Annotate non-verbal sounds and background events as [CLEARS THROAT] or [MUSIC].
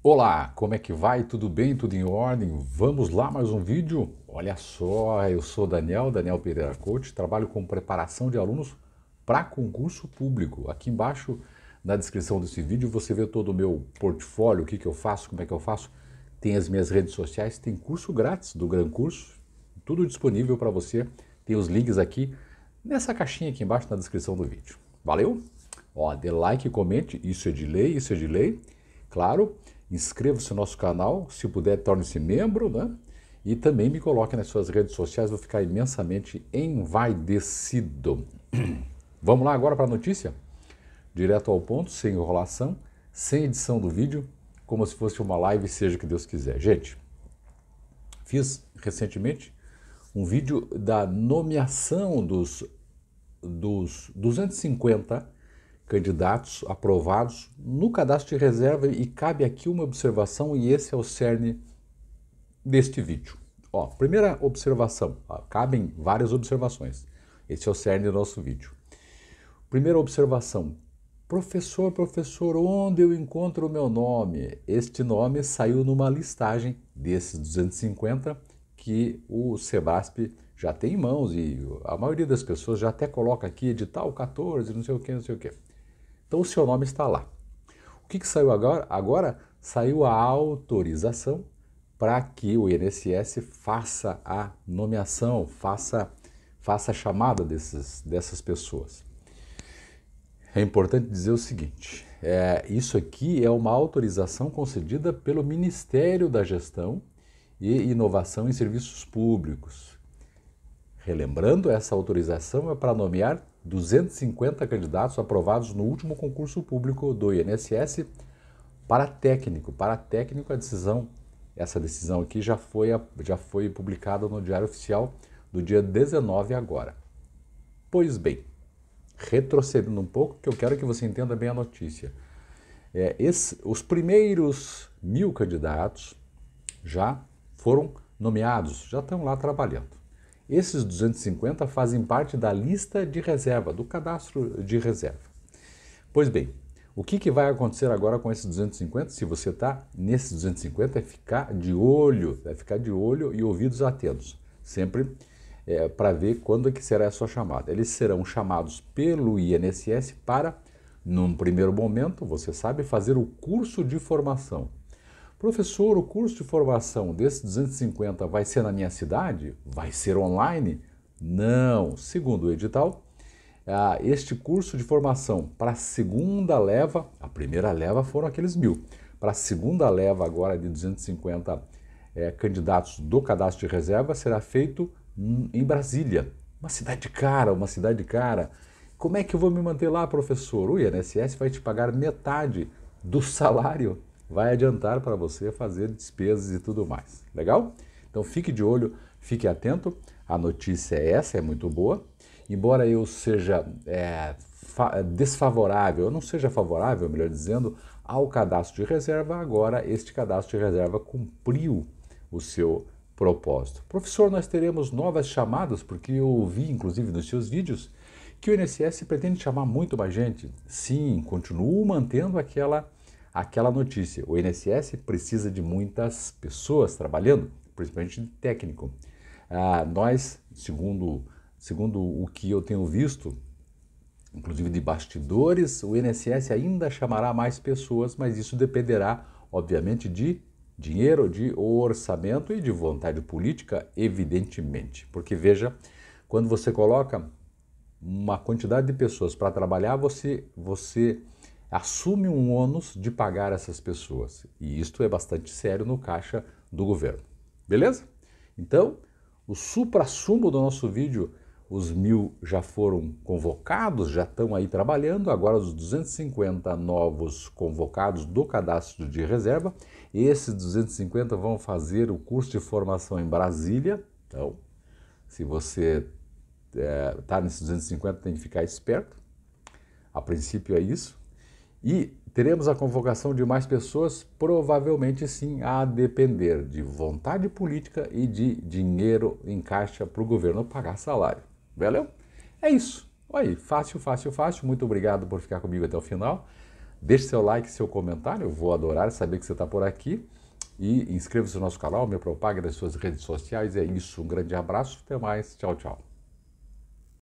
Olá, como é que vai? Tudo bem? Tudo em ordem? Vamos lá, mais um vídeo? Olha só, eu sou Daniel, Daniel Pereira Coach, trabalho com preparação de alunos para concurso público. Aqui embaixo na descrição desse vídeo você vê todo o meu portfólio, o que, que eu faço, como é que eu faço. Tem as minhas redes sociais, tem curso grátis do Gran Curso, tudo disponível para você. Tem os links aqui nessa caixinha aqui embaixo na descrição do vídeo. Valeu? Ó, dê like, comente, isso é de lei, isso é de lei, claro. Inscreva-se no nosso canal, se puder, torne-se membro, né? E também me coloque nas suas redes sociais, vou ficar imensamente envaidecido. [CLEARS THROAT] Vamos lá agora para a notícia? Direto ao ponto, sem enrolação, sem edição do vídeo, como se fosse uma live, seja o que Deus quiser. Gente, fiz recentemente um vídeo da nomeação dos, dos 250 candidatos aprovados no cadastro de reserva e cabe aqui uma observação e esse é o cerne deste vídeo. Ó, primeira observação, ó, cabem várias observações. Esse é o cerne do nosso vídeo. Primeira observação, professor, professor, onde eu encontro o meu nome? Este nome saiu numa listagem desses 250 que o Sebasp já tem em mãos e a maioria das pessoas já até coloca aqui edital 14, não sei o que, não sei o que. Então o seu nome está lá. O que, que saiu agora? Agora saiu a autorização para que o INSS faça a nomeação, faça, faça a chamada desses, dessas pessoas. É importante dizer o seguinte: é, isso aqui é uma autorização concedida pelo Ministério da Gestão e Inovação em Serviços Públicos. Relembrando, essa autorização é para nomear 250 candidatos aprovados no último concurso público do INSS para técnico. Para técnico, a decisão, essa decisão aqui já foi, já foi publicada no Diário Oficial do dia 19 agora. Pois bem, retrocedendo um pouco, que eu quero que você entenda bem a notícia. É, esse, os primeiros mil candidatos já foram nomeados, já estão lá trabalhando. Esses 250 fazem parte da lista de reserva, do cadastro de reserva. Pois bem, o que, que vai acontecer agora com esses 250? Se você está nesses 250, é ficar de olho, é ficar de olho e ouvidos atentos, sempre é, para ver quando é que será a sua chamada. Eles serão chamados pelo INSS para, num primeiro momento, você sabe, fazer o curso de formação. Professor, o curso de formação desses 250 vai ser na minha cidade? Vai ser online? Não. Segundo o edital, ah, este curso de formação para a segunda leva, a primeira leva foram aqueles mil, para a segunda leva agora de 250 é, candidatos do cadastro de reserva será feito em Brasília, uma cidade cara, uma cidade cara. Como é que eu vou me manter lá, professor? O INSS vai te pagar metade do salário vai adiantar para você fazer despesas e tudo mais. Legal? Então fique de olho, fique atento. A notícia é essa, é muito boa. Embora eu seja é, desfavorável, não seja favorável, melhor dizendo, ao cadastro de reserva, agora este cadastro de reserva cumpriu o seu propósito. Professor, nós teremos novas chamadas, porque eu ouvi, inclusive, nos seus vídeos, que o INSS pretende chamar muito mais gente. Sim, continuo mantendo aquela aquela notícia. O INSS precisa de muitas pessoas trabalhando, principalmente de técnico. Ah, nós, segundo, segundo o que eu tenho visto, inclusive de bastidores, o INSS ainda chamará mais pessoas, mas isso dependerá, obviamente, de dinheiro, de orçamento e de vontade política, evidentemente. Porque veja, quando você coloca uma quantidade de pessoas para trabalhar, você, você assume um ônus de pagar essas pessoas. E isto é bastante sério no caixa do governo. Beleza? Então, o supra-sumo do nosso vídeo, os mil já foram convocados, já estão aí trabalhando, agora os 250 novos convocados do cadastro de reserva, esses 250 vão fazer o curso de formação em Brasília, então, se você está eh, é, nesses 250, tem que ficar esperto, a princípio é isso, e teremos a convocação de mais pessoas? Provavelmente sim, a depender de vontade política e de dinheiro em caixa para o governo pagar salário. Valeu? É isso. Olha aí, fácil, fácil, fácil. Muito obrigado por ficar comigo até o final. Deixe seu like, seu comentário, eu vou adorar saber que você está por aqui. E inscreva-se no nosso canal, me propague nas suas redes sociais. É isso, um grande abraço, até mais, tchau, tchau.